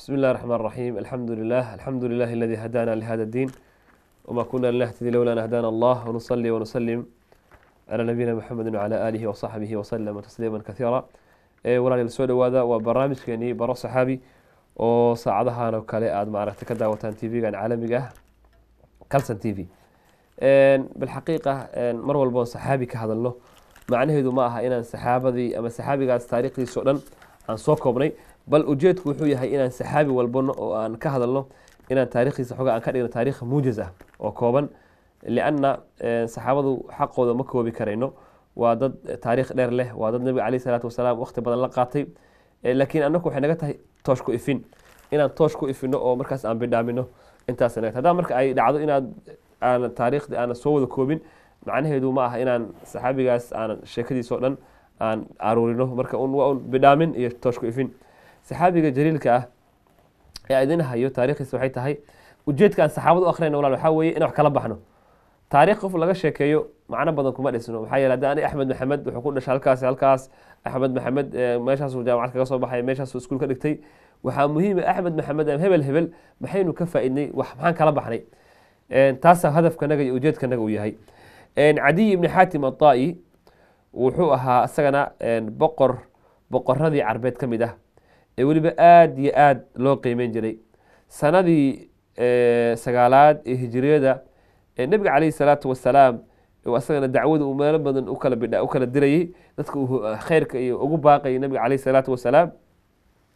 بسم الله الرحمن الرحيم الحمد لله الحمد لله الذي هدانا لهذا الدين وما كنا لنهتدي لولا أن هدانا الله ونصلي ونسلم على نبينا محمد وعلى آله وصحبه وسلم تسليما كثيرا walaal soo dhawaada waa barnaamijkeeni baro saxaabi oo saacadahan oo kale aada maaragtay ka daawataan tv-gan caalamiga ah calson t v bilxaqiiqa mar walboon saxaabi ka hadalno macnaheedu ma aha inaan saxaabadii ama saxaabigaas taariikhdiisa o dhan aan soo koobnay bal ujeedku wuxuu yahay inaan saxaabi walbano oo aan ka hadalno inaan taarikhdiisa xoga aan ka dhigno taarikh muujaz ah oo kooban lianna eh, saxaabadu xaqooda ma koobi karayno waa dad eh, taariikh dheer leh waa dad nebiga caleyh salaatu wasalaam waqti badan la qaatay eh, laakiin annaku waxay naga tahay toosh ku ifin inaan toosh ku ifino oo markaas aan bidhaamino intaasa naga tahy haddaa marka ay dhacdo inaad aan taariikhdii aanan soo wada koobin macnaheedu ma aha inaan saxaabigaas aanan sheekadiis dhan aan aruurino marka un waa un bidhaamin iyo toosh ku ifin saxaabiga jaliilka ah ee idin hayo taarikhdiis waxay tahay ujeedka aan saxaabad u akhrayna walaal waxaa weeye in wax kala baxno taarikh qof laga sheekeeyo macno badan kuma dhisno maxaa yeele hadda ani axmed maxamed wuxuu ku dhashay halkaas halkaas axmed maxamed eh, meeshaasuu jaamacad kaga soo baxay meeshaasuu iskuul ka dhigtay waxaa muhiima ah, axmed maxamed aan hebel hebel maxaynu ka faa'iidnay wax maxaan kala baxnay taasaa hadafkanaga iyo ujeedkanaga uu yahay cadiy ibni xaatim aطaa'i wuxuu ahaa isagana boqor boqoradii carbeed ka mid ah ee weliba aada iyo aada loo qiimeyn jiray sanadii sagaalaad ee hijriyada ee nebiga caleyhi salaatu wasalaam asagana dacwada uu meelo badan ukala u kala dirayay dadka uu ah, kheyrka iyo ugu baaqayay nebiga caleyhi salaatu wasalaam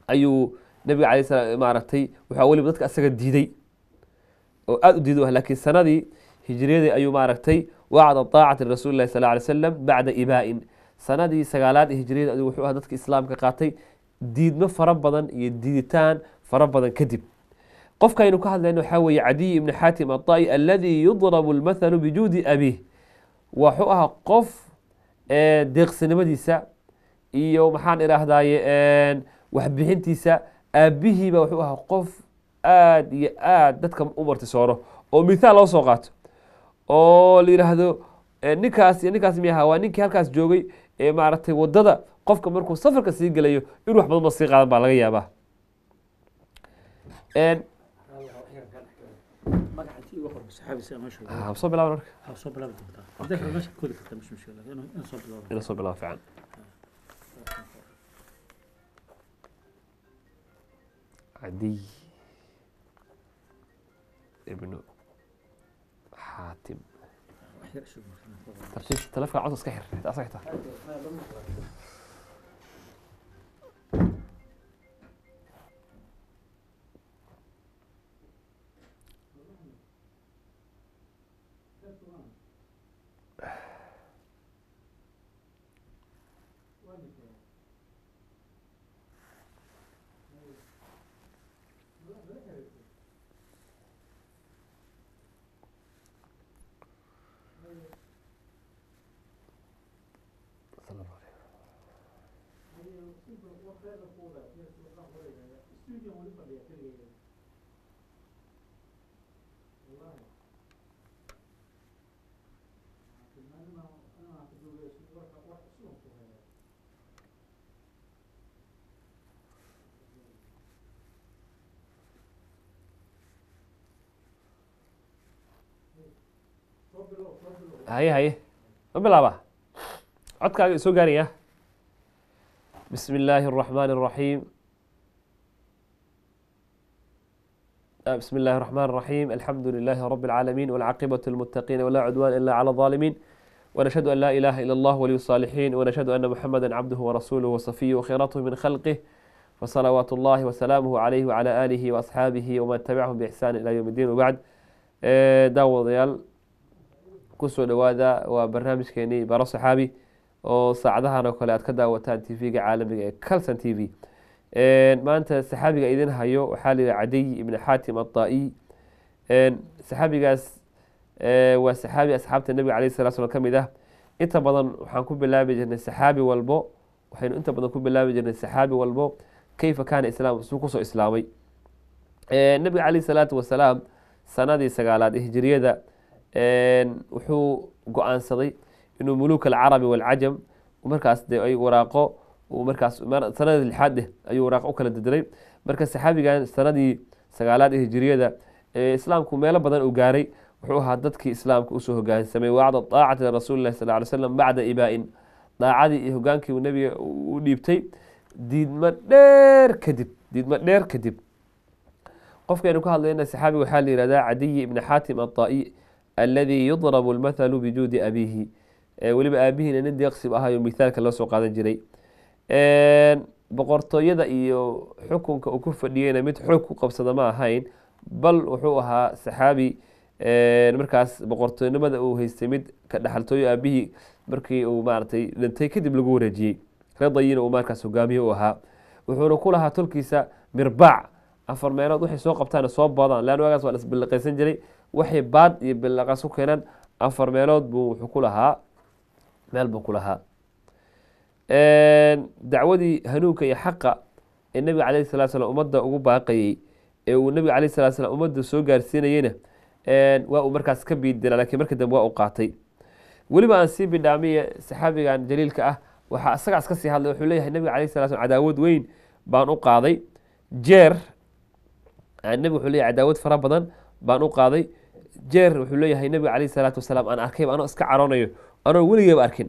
ayuu nabiga caleyhi salaam maaragtay waxaa weliba dadka asaga diiday oo aada u diido ah, laakiin sanadii hijiriyadii ayuu maaragtay wacda taacati rasuuli lahi sal ly slam bacda ibaa-in sanadii sagaalaad ee hijriyada ayuu wuxuu ah dadka islaamka qaatay diidmo fara badan iyo diiditaan fara badan kadib qofka aynu ka hadlayno waxaa weeye cadiy ibni xaatim aطa'i aladii yudrabu lmathalu bijuudi abiih waxuu ahaa qof deeqsinimadiisa iyo maxaan idhaahdaaye waxbixintiisa aabihiiba wuxuu ahaa qof aada iyo aada dadka u martisooro oo mithaal loo soo qaato oo la yidhaahdo ninkaas iyo ninkaas miyaha waa ninkii halkaas joogay ee maaragtay wadada qofka markuu safarka sii gelayo in wax badan sii qaadan baa laga yaabaa ah, soo bilab marka soo bilab fiican cadiy ibnu xaatim ترشيش تلفك cod Thank you. vorkläder haye haye ma bilaaba codkaaga soo gaaraya بسم الله الرحمن الرحيم آه، بسم الله الرحمن الرحيم الحمد لله رب العالمين والعاقبة المتقين ولا عدوان إلا على الظالمين ونشهد أن لا إله إلا الله ولي الصالحين ونشهد أن محمدا عبده ورسوله وصفيه وخيرته من خلقه فصلوات الله وسلامه عليه وعلى آله وأصحابه ومن تبعهم بإحسان إلى يوم الدين وبعد آه، داو ضيال كسو لواذا وبرنامج كيني برا صحابي oo saacadahan oo kale aad ka daawataan t v ga caalamiga ee calson t v maanta saxaabiga idin hayo waxaa layihi cadiy ibni xaatim adaa-iy saxaabigaas waa saxaabi asxaabta nabiga alayh sala slam kamid ah inta badan waxaan ku bilaabi jirnay saxaabi walbo waxaynu inta badan ku bilaabi jirnay saxaabi walbo kayfa kaana islaam suu kusoo islaamay nebiga caleyh salaatu wasalaam sanadii sagaalaad ee hijiriyada wuxuu go-aansaday inuu muluuk alcarabi walcajam markaas de ay waraaqo markaas sanadii lixaad eh ayuu waraaqo u kala marka saxaabigan sanadii sagaalaad ee hijiriyada ee islaamku meelo badan uu gaaray wuxuu ahaa dadkii islaamka usoo hogaansamay wacda daacati rasuuli lahi sal ly slam bacda ibaa-in daacadii iyo hogaankii uu u dhiibtay diidma dheer kadib diidmo dheer kadib qofkaynu ka hadlayna saxaabiga waxaa la yihahdaa cadiyi ibni xaatim adaa'i aladii yudrabu lmathalu bijuudi abiihi weliba aabihiina nin deeqsib ahayo mithaalka loo soo qaadan jiray boqortooyada iyo xukunka uu ku fadhiyeyna mid xoog ku qabsada ma ahayn bal wuxuu ahaa saxaabi markaas boqortooynimada uu haystay mid ka dhaxaltooyo aabihii markii uu maaratay dhintay kadib lagu wareejiyey redayina uu markaas hogaamiye u ahaa wuxuuna ku lahaa tolkiisa mirbaac afar meelood waxay soo qabtaan soo boodaan leann waagaas waa la isbilaqaysan jiray waxay baad iyo bilaqas ku keenaan afar meelood buu wuxuu ku lahaa meel buu ku lahaa dacwadii hanuunka iyo xaqa ee nebiga calayhi salatu slam ummadda ugu baaqayey ee uu nebiga calayhi salatu slam ummadda soo gaarsiinayeyna waa uu markaas ka biidila lakiin markii dambe waa u qaatay weliba aan sii bidhaamiye saxaabigan jaliilka ah waxaa isagaa iska sii hadlay wuxuu leeyahay nebiga alayh sala slm cadaawad weyn baan u qaaday jeer nebiga wuxuu leeyahy cadaawad fara badan baan u qaaday jeer wuxuu leeyahay nebiga calayh salaatu wasalaam aan arkayba anoo iska caroonayo anoo weligeeba arkin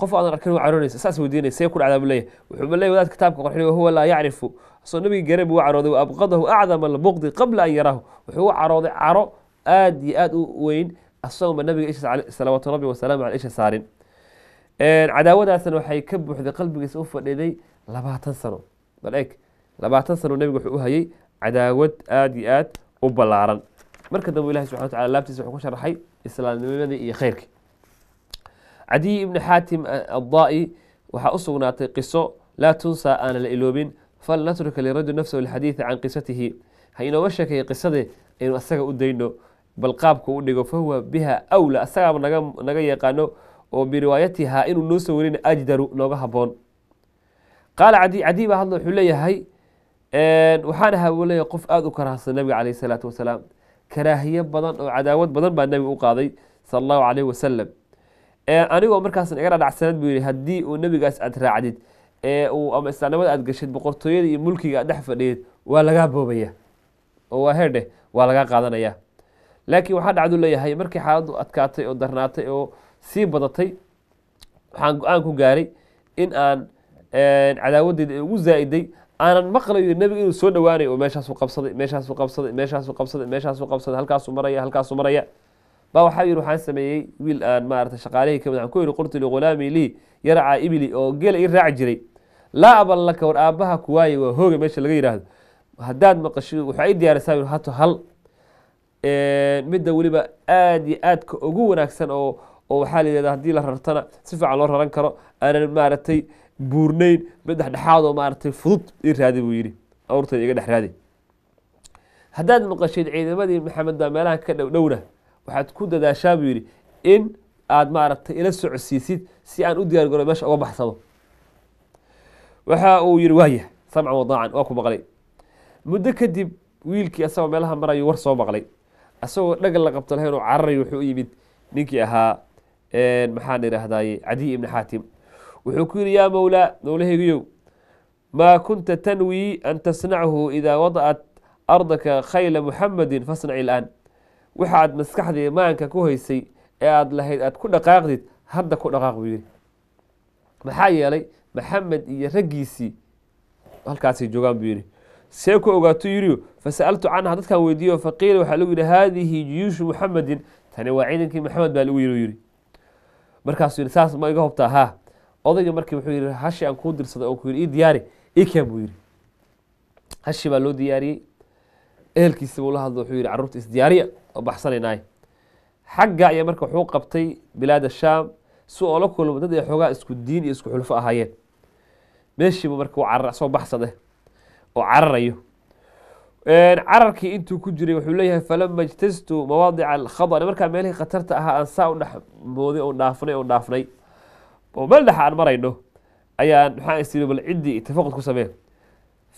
qof aadan arkin caroonaysa saas weydiinay ku dhacdaa buu leeyahay wuxuu baleeyay wadaad kitaabka qorxin wahuwa laa yacrifu asoo nabiga garee buu carooday wa acdama albuqdi qabla an yaraahu wuxuu u carooday caro aad iyo aad u weyn asagoonba nabiga ishiis salawaatu rabbi wasalaamu ale isha saarin cadaawadaasna waxay ka buuxday qalbigiisa u fadhiday labaatan sano bal eeg labaatan sano nabiga wuxuu u hayay cadaawad aad iyo aad u ballaaran marka dambe ilahi subxana watacala laabtiisa wuxuu ku sharaxay islaamnimadii iyo khayrkii cadiy ibni xaatim adaa'i waxaa u sugnaatay qiso laa tunsaa aana la iloobin fal natruka lirajul nafsahu alxadiida can qisatihi ha inooga sheekeeye qisade aynu asaga u dayno bal qaabku u dhigo fahuwa biha awla asagaaba naga yaqaano oo biriwaayatihaa inuu noo soo warina ajdaru nooga haboon qaala cadi cadiy baa hadla wuxuu leeyahay waxaan ahaa buu leeyahay qof aada u karaahsan nabiga caleyhi salaatu wasalaam karaahiye badan oo cadaawad badan baa nabiga u qaaday sala allahu caleyhi wasalam anigoo markaas iga dhadhacsanad buu yihi haddii uu nebigaas aad raacdid ee uu ama islaanimada aad gashid boqortooyada iyo mulkiga aad dhex fadhiyeed waa lagaa boobaya oo waa herdhe waa lagaa qaadanayaa laakiin waxaa dhacdu leeyahay markii xaaladdu adkaatay oo darnaatay oo sii badatay waxaan go-aan ku gaaray in aan cadaawaddeeda ugu zaa'iday aanan maqlayo nebiga inuu soo dhowaanayo oo meeshaasu qabsaday meeshaasu qabsaday meeshaasu qabsaday meeshaasu qabsaday halkaasuu maraya halkaasuu maraya ba waxaa yidhi waxaan sameeyey wiil aan maarata shaqaalihii ka mid ah. waxaan ku yidhi qurtu lighulaami lii yarcaa ibili oo gela i raaci jiray laa aban laka war aabbaha kuwaaye waa hooga meesha laga yidhaahdo haddaad maqasho waxaa i diyaarisaa hato hal midda weliba aada iyo aadka ugu wanaagsan oo oo waxaa la yidhahda haddii la rartana si fiican loo raran karo aanan maaragtay buurnayn mid dhexdhexaad oo maaragtay fudud ii raaday buu yidhi awrtayda iga dhex raaday haddaad maqashid ciidamadii maxamed baa meelaha ka dhowdhowna waxaad ku dadaashaa buu yidhi in aad maaragtay ila socodsiisid si aan u diyaar garo meesha uga baxsado waxa uu yihi waaya samcan wadaacan waa ku maqlay muddo kadib wiilkii asagoo meelaha marayu war soo maqlay asagoo dhagal la qabto lahayn oo cararay wuxuu u yimid ninkii ahaa maxaan idhaahdaye cadiy ibni xaatim wuxuu ku yihi yaa mowlaa mowlaheygiyow maa kunta tanwii an tasnacahu idaa wada'at ardaka khayla muxamedin fasnac ilaan waxa aad maskaxdii maanka ku haysay ee aada lahayd aada ku dhaqaaqdid hadda ku dhaqaaq buu yidhi maxaa yeelay maxamed iyo raggiisii halkaasay joogaan buu yidhi see ku ogaatuu yidhi fasa'altu canha dadkaan weydiiyo faqiila waxaa lagu yidhi haadihi jiyuushu muxamedin tani waa ciidankii maxamed baa lagu yidhi yidhi markaasuu yihi saas ma iga hubtaa haa odayga markii wuxuu yihi hashi aan kuu dirsaday oon ku yihi ii diyaari ii keen buu yihi hashi baa loo diyaariyey ehelkiisa buu la hadlo wuxuu yihi carruurta isdiyaariya oo baxsanaynaay xagga ayaa marka wuxuu qabtay bilaada shaam si oo la kulmo dad ay xoogaa isku diin iyo isku xulfo ahaayeen meeshiiba marka soo baxsade oo cararayo cararkii intuu ku jiray wuxuu leeyahay falama ijtaztu mawaadica alkhadani markaa meelihii khatarta ahaa aan saa u dhex mooday oon dhaafnay oon dhaafnay oo meel dhex aan marayno ayaan maxaa is yiri bal ciddii itafaqud ku sameen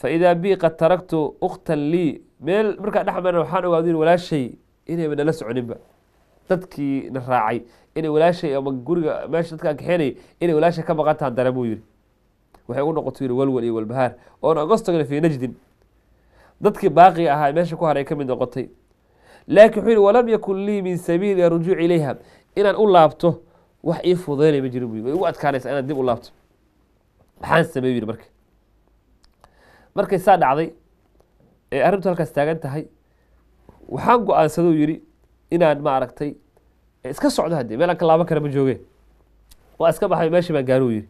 faidaa idaa bii qad taragtu uktan lii meel markaa dhex marna waxaan ogaada walaashay inayba nala soconinba dadkii na raacay inay walaashay ama guriga meesha dadkaan kaxeenay inay walaashay ka maqan tahan dare buu yihi waxay ugu noqoto yii walwal iyo walbahaar oon agostogna fii najdin dadkii baaqiga ahaa meesha ku haray kamid noqotay laakiin wuxuu yihi walam yakun lii min sabiili rujuuc ileyha inaan u laabto wax ii fudaynay ma jirin bu way ugu adkaanaysaa inaan dib u laabto maxaan samey yihi marka markay saa dhacday ee arrintu halkaas taagan tahay waxaan go-aansadou yidhi inaan maaragtay iska socdo haddii meel aan ka laaban kara ma jooge waa iska baxay meeshii baan gaaruu yidhi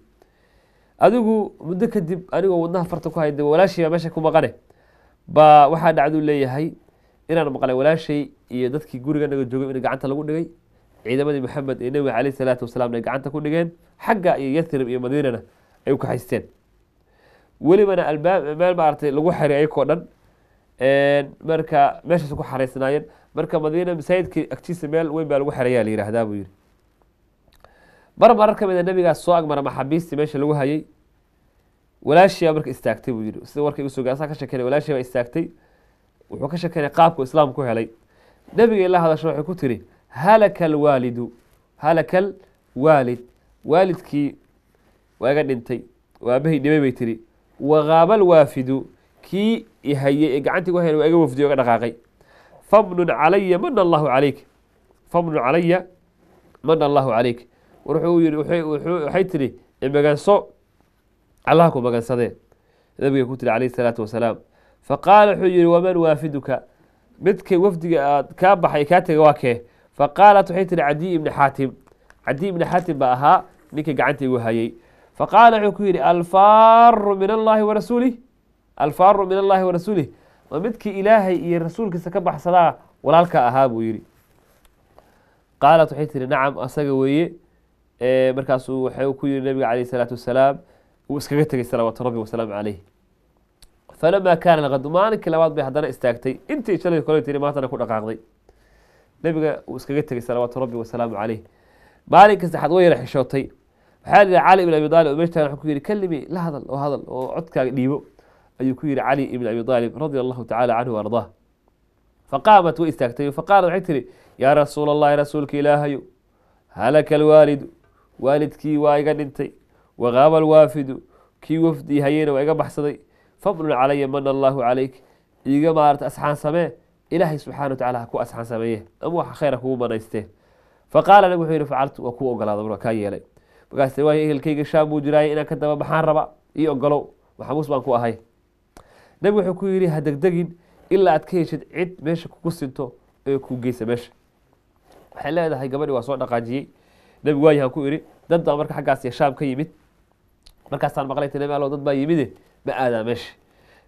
adigu muddo kadib anigoo wadnaha farta ku hayda walaashii baa meesha ku maqane baa waxaa dhacduu leeyahay inaan maqlay walaashay iyo dadkii guriga naga joogay in gacanta lagu dhigay ciidamadii maxamed ee nebiga caleyh salaatu wasalaam ay gacanta ku dhigeen xagga iyo yathrib iyo madiinana ay u kaxaysteen welibana albaab meel maaragtay lagu xiray ayakoo dhan marka meeshaas ku xaraysnaayeen marka madiina masaajidkii agtiisa meel weyn baa lagu xeraya la yihahdaa buu yihi mar marar ka mid a nabigaas soo agmara maxabiistii meesha lagu hayay walaashiibaa marka istaagtay buu yihi sida warka igu soo ka shakena walaashii baa istaagtay wuxuu ka shakenay qaabku islaamku ku helay nabiga ila hadasho waxay ku tiri halaka alwaalidu halaka al waalid waalidkii waa iga dhintay waabahay dhibay bay tiri waqaaba alwaafidu kii ihayay ee gacantii ku waa iga wafdiyo oga dhaqaaqay famnun calaya mana allahu calayk famnun calaya mana allahu calayk war wuxuu yidhi waxay tidhi imaganso e allaha ku magansadee nabiga ku tiri calayhi salaatu wasalaam faqaala wuxuu yihi waman waafiduka midka wafdiga aad kaa baxay kaa tega waa kee faqaalat waxay tihi cadiy ibni xaatim cadiy ibni xaatim baa ahaa ninkii gacanta igu hayay faqaala wuxuu ku yidhi alfaaru min allahi wa rasuulih alfaaru min allahi warasuulih rasuulih ma midkii ilaahay iyo rasuulkiisa ka baxsadaa walaalka ahaa buu yidhi qaalat waxay tihi nacam asaga weeye markaasuu waxau ku yidhi nabiga calayh isalaatu wasalaam uu iskaga tegey salawaatu rabbi wasalaamu caleyh falamaa kaana lqad maalinkii labaad bay haddana istaagtay intii shalay kole tiri maantana ku dhaqaaqday nabiga uu iskaga tegey salawaatu rabbi wasalaamu caleyh maalinka saxaad way yara xishootay waxaa la yihi cali ibn abi daalib oo meeshtaan ku yidhi kalimi la hadal oo hadal oo codkaaga dhiibo ayuu ku yihi cali ibn abi aalib radia allahu tacala canhu ardaa faqaamat way istaagtay faqaalat waxay tihi yaa rasuul allahi rasuulka ilaahayu halaka alwaalidu waalidkii waa iga dhintay waqaaba alwaafidu kii wafdii hayeena waa iga baxsaday fablun calaya mana allahu calayk iga maarata asxaan samee ilaahay subxana wa tacala ha ku asxaan sameeye ama waxa khayra kugu manaysteen faqaala nag wuxuu yihi facaltu waa kuu ogolaada marka kaa yeelay markaas waayo ehelkayga shaam buu jiraaye inaan ka daba baxaan raba ii ogolow maxamuus baan ku ahay nabig wuxuu ku yidhi ha degdegin ilaa aad ka heshid cid meesha kugu sinto ee kuu geysa meesha waxay leedahay gabadhi waa soo dhaqaajiyey nabigu waayahan ku idhi dad baa marka xaggaas shaam ka yimid markaasaan maqlay ti nabi allow dad baa yimide ma aadaa meesha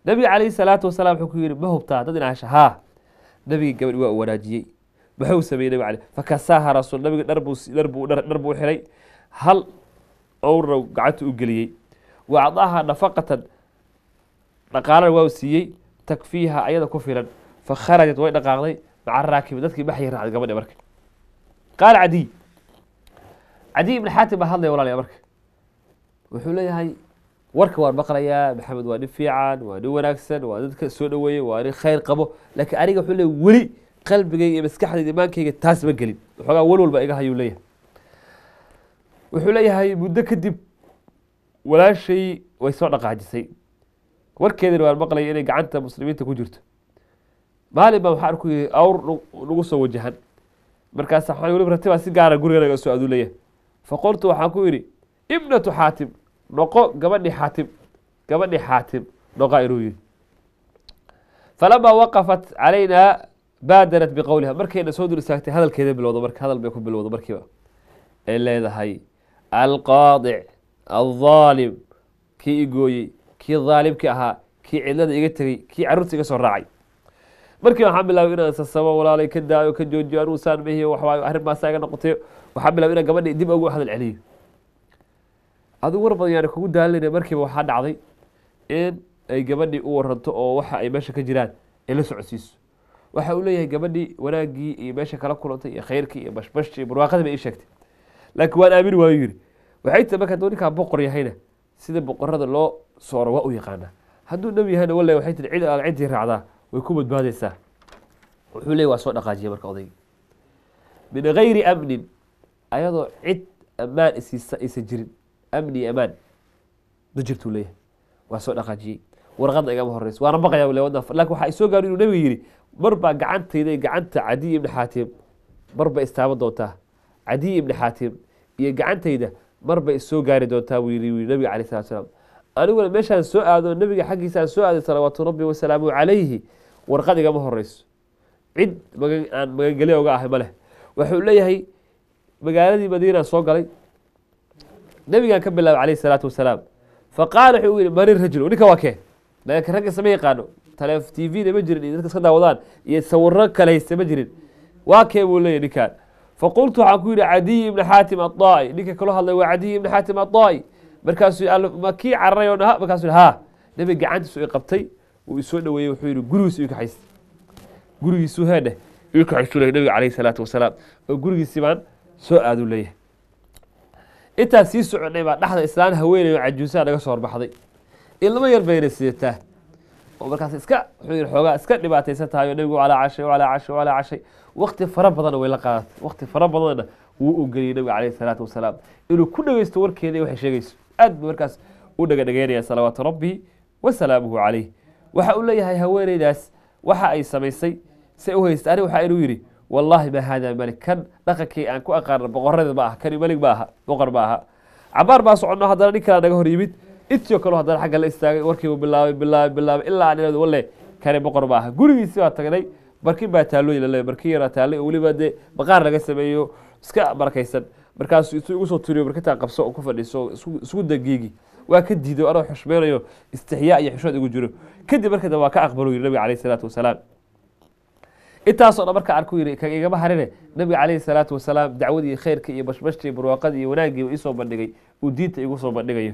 nabiga calayhi salaatu wasalaam wuxuu ku yidhi ma hubtaa dad inaasha haa nabigii gabadhi waa u wanaajiyey muxuu sameeyey nabi cale fakasaaha rasuul nabiga dhar buu xiray hal owrna gacanta u geliyey wa acdaaha nafaqatan dhaqaalana waa u siiyey takfiiha ayada ku filan fa kharajat way dhaqaaqday maca raakibi dadkii baxayay raacday gabadhe marka qaala cadiy cadiy ibn xaatim baa hadlaya walaalyaa marka wuxuu leeyahay warka waan maqlayaa maxamed waa nin fiican waa nin wanaagsan waa dadka soo dhaweeye waa nin khayr qabo laakiin aniga wuxuu leey weli qalbigayga iyo maskaxdayda imaankayga taas ma gelin waxoogaa walwalba iga hayuu leeyahay wuxuu leeyahay muddo kadib walaashay way soo dhaqaajisay warkeedina waan maqlaya inay gacanta muslimiinta ku jirto maalin baa waxaa arku yihi awr nagu soo wajahan markaas weliba ratibaa si gaara ah guriga naga soo aduulaya fa qoltu waxaan ku yidhi ibnatu xaatim noqo gabadhi xaatim gabadhi xaatim noqaa inuu yihi falamaa waqafat calaynaa baadanat biqowliha markayna soo dul istaagtay hadalkeeda bilowda marka hadal bay ku bilowda markiiba ay leedahay alqaadic aldaalim kii igooyey kii daalimkii ahaa kii cidlada iga tegey kii caruurta iga soo raacay markii waxaan bilaabay inaan sasabo walaalay ka daayo ka joojiyo anugu saan mahiyo waxwaayo arrinbaasaa iga noqotay waxaan bilaabay inaan gabadhii dib ugu hadal celiyo adigu war badan yaani kugu daalinaya markiiba waxaa dhacday in ay gabadhii u waranto oo waxa ay meesha ka jiraan ay la socodsiiso waxa uu leeyahay gabadhii wanaaggii iyo meesha kala kulantay iyo khayrkii iyo bashbashtii barwaaqadii bay ii sheegtay laakiin waan aamini waayu yidhi waxay tahay marka ninkaa boqor yahayna sida boqorada loo sooro waa u yaqaanaa hadduu dhow yahayna walla waxay tii cid ciddii raacdaa way ku badbaadaysaa wuxuu leey waa soo dhaqaajiya marka odayga min gayri amnin ayadoo cid ammaan isiisa aysan jirin amni amaan ma jirtuu leeyahay waa soo dhaqaajiyey warqadda igama horeyso waana maqaya le wadda lakin waxaa isoo gaari inuu nabiga yidhi marbaa baa gacantayda gacanta cadiy ibni xaatim marba bay istaaban doontaa cadiy ibni xaatim iyo gacantayda mar isoo gaari doontaa wuu yiri nabiga calayi salatu salaam aniguna meeshaan soo aado nabiga xaggiisaan soo aaday salawaatu rabbi wasalaamu calayhi warqad igama horeyso cid aan magangeli oga ahay maleh leh wuxuu leeyahay magaaladii madiina soo galay nabigaan ka bilaabay calayhi salaatu wasalaam fa qaala wuxuu yihi mari rajulu ninka waa kee laakiin ragga sama yaqaano tale t v na ma jirin iyo dadka iska daawadaan iyo sawiro kale haysta ma jirin waa kee buu leeyahy ninkaan faqultu waxaan ku yidhi cadiyi ibna xaatim aطaai ninka kalo hadlay waa cadiy ibni xaatim aطaai markaasuu ma kii cararay o dha ha nabiga gacantiisu i qabtay wuu isoo dhoweeyey wuxuu yidhi gurigiisu ii kaxaysta gurigiisuu heedheh ii kaxaystuu leeyay nabiga calayhi salaatu wasalaam oo gurigiisii baan soo aaduu leeyahay intaas sii soconay baa dhexda islaan haweenay oo cajuusaha naga soo horbaxday ilmo yar bayna sidataa oo markaas iska wuxuu yidhi xoogaa iska dhibaataysan tahay oo nabigu alaa cashay alaa cashay alaa cashay wakti fara badan way la qaadatay wakti fara badanna wuu u geliyay nabiga caleyhi salaatu wasalaam inuu ku dhegeysto warkeeda waxay sheegayso aad buu markaas u dhagadhageynayaa salawaatu rabbi wa salaamuhu caleyh waxa uu leeyahay haweeneydaas waxa ay samaysay se u haystay ani waxaa inuu yidhi wallaahi maa haadaa melig kan dhaqankii aan ku aqaana boqorada ma aha kani melig ma aha boqor ma aha cabaar baa soconno haddana nin kalaa naga hor yimid intioo kaleo haddana xagga la istaagay warkiibu bilaabay bilaabay bilaabay ilaa aan kani boqor ma aha gurigiisii baa tagnay barkin baa taalo ilale barkin yaraa taale oo weliba dee baqaar laga sameeyo iska barakaysan markaasuu intuu igu soo qabso oo ku fadhiiso isku dagiigi waa ka diido anoo xushmaynayo istixyaa iyo xishmood igu jiro kadib marka waa ka aqbalo yiri nabiga alayh isalaatu wasalaam intaasoo dhan marka arku yiri kaga harine nabiga calayhi salaatu wasalaam dacwadii khayrka iyo bashbashtii barwaaqadii iyo wanaaggiiba iisoo bandhigay uu diinta igu soo bandhigayo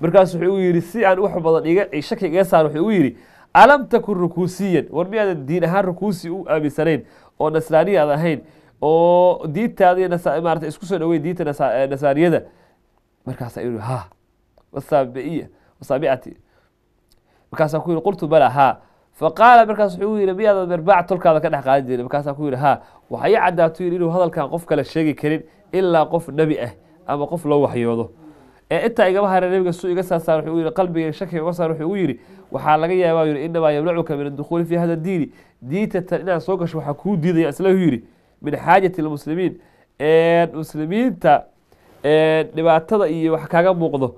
markaas wuxuu u yidhi si aan wax badan shaki igaga wuxuu u yidhi alam takun rukuusiyan war miyaadan diin ahaan rukuusi u aaminsanayn oo nasraaniya aad ahayn oo diintaada iyo isku soo dhaweyn diinta eh, nasraaniyada markaasaa yiri ha wasaabiiya wasaabicati markaasaa ku yihi qultu bala haa faqaala markaas wuxuu yihi miyaadan mirbaac tolkaada ka dhex qaadan jirin markaasaa ku yihi haa waxaa ii cadaatuu inuu hadalkan qof kale sheegi karin ilaa qof nebi ah ama qof loo waxyoodo ee intaa igaba hare nabiga su iga saasaar wuxuu yihi qalbiga shakiga uga saar wuxuu ugu yidhi waxaa laga yaabaa yidhi inamaa yamnacuka min adukhuuli fi hada diini diintatan inaad soo gasho waxaa kuu diidaya islahu yidhi min xaajati lmuslimiin muslimiinta dhibaatada iyo wax kaaga muuqdo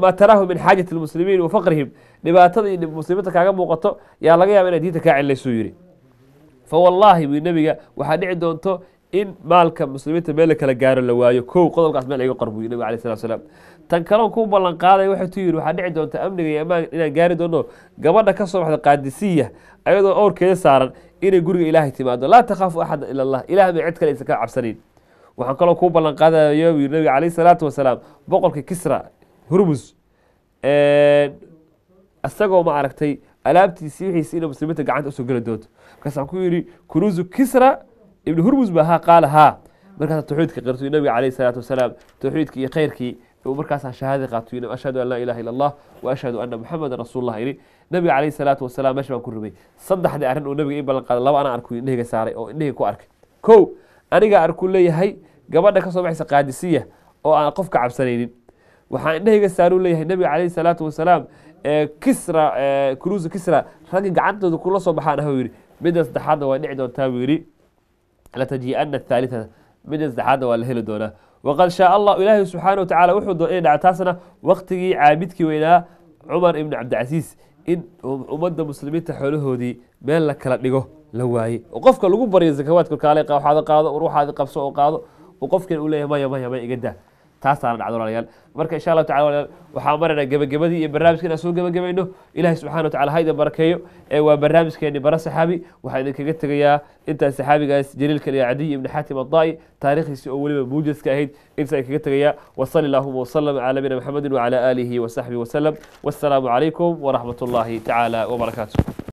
maa taraahu min xaajati lmuslimiin wa faqrihim dhibaatada iyo muslimiinta kaaga muuqato yaa laga yaaba inay diinta kaa celinaysu yidhi fa wallaahi buu nabiga waxaa dhici doonto in maalka muslimiinta meel kala gaaro la waayo kow qodolkaas meel iga qor buuyi nabig alai salatu salaam tan kaloon ku ballan qaaday waxay tu yihi waxaa dhici doonta amniga iyo amaan inaan gaari doono gabadha ka soo baxda qaadisiya ayadoo owrkeeda saaran inay guriga ilaahay timaado laa takhaafu axada ila allah ilah ma cid kale aysan ka cabsanin waxaan kaloo kuu ballan qaadayo nabiga alayh salaatu wasalaam boqolka kisra hurmus isagoo ma aragtay alaabtiisi wixiisi inay muslimiinta gacanta usoo geli doonto markaas waxaan ku yihi kunuusu kisra ibni hurmus ba ha qaala haa markaasa tawxiidka qirtuy nabiga caleyh isalaatu wasalaam tawxiidkii iyo khayrkii markaasaa shahaada qaatuy ashhadu an laa ilaha ila allah wa ashhadu anna muxamada rasuulullah ini nabiga caleyh isalaatu wasalaam meesha baan ku rumay saddexdii arrin uu nabiga i ballan qaaday laba anaa arku indhahayga saaray oo indhahayga ku arkay kow anigaa arkuu leeyahay gabadha ka soo baxaysa qaadisiya oo aan qof ka cabsanaynin waxaa indhahayga saaruu leeyahay nabiga caleyhi salaatu wasalaam kisra kuruusa kisra raggii gacantooda kula soo baxaan ah yidhi midda saddexaadna waa dhici doontaa buu yidhi lataji-ana athaalithata midin saddexaadna waa la heli doonaa waqad shaa allah ilaahay subxaana wa tacala wuxuu doon dhaca taasna waqtigii caabidkii weynaa cumar ibni cabdicasiis in ummadda muslimiinta xoolahoodii meel la kala dhigo la waayey oo qofka lagu baryo zakawaadka kaale waxaad qaado uruxaadi qabso oo qaado uu qofkan u leeyahy maya maya maya iga daa taasaana dhacda walaalayaal marka insha allahu tacala walayaal waxaan maraynaa gebagabadii iyo barnaamijka inaan soo gebagabayno ilaahay subxana wa tacala ha barakeeyo ee waa barnaamijkeeni bara saxaabi waxaa idinkaga tegayaa intaan saxaabigaas jaliilka liacadiy ibni xatim adaa'i taariikhdiisi oo weliba muujaska ahayd intaa kaga tegayaa wasali allahuma wasalam calaa nabina maxamedin wacala aalihi wasaxbihi wasalam wassalaamu calaykum waraxmat ullaahi tacaala wabarakaatu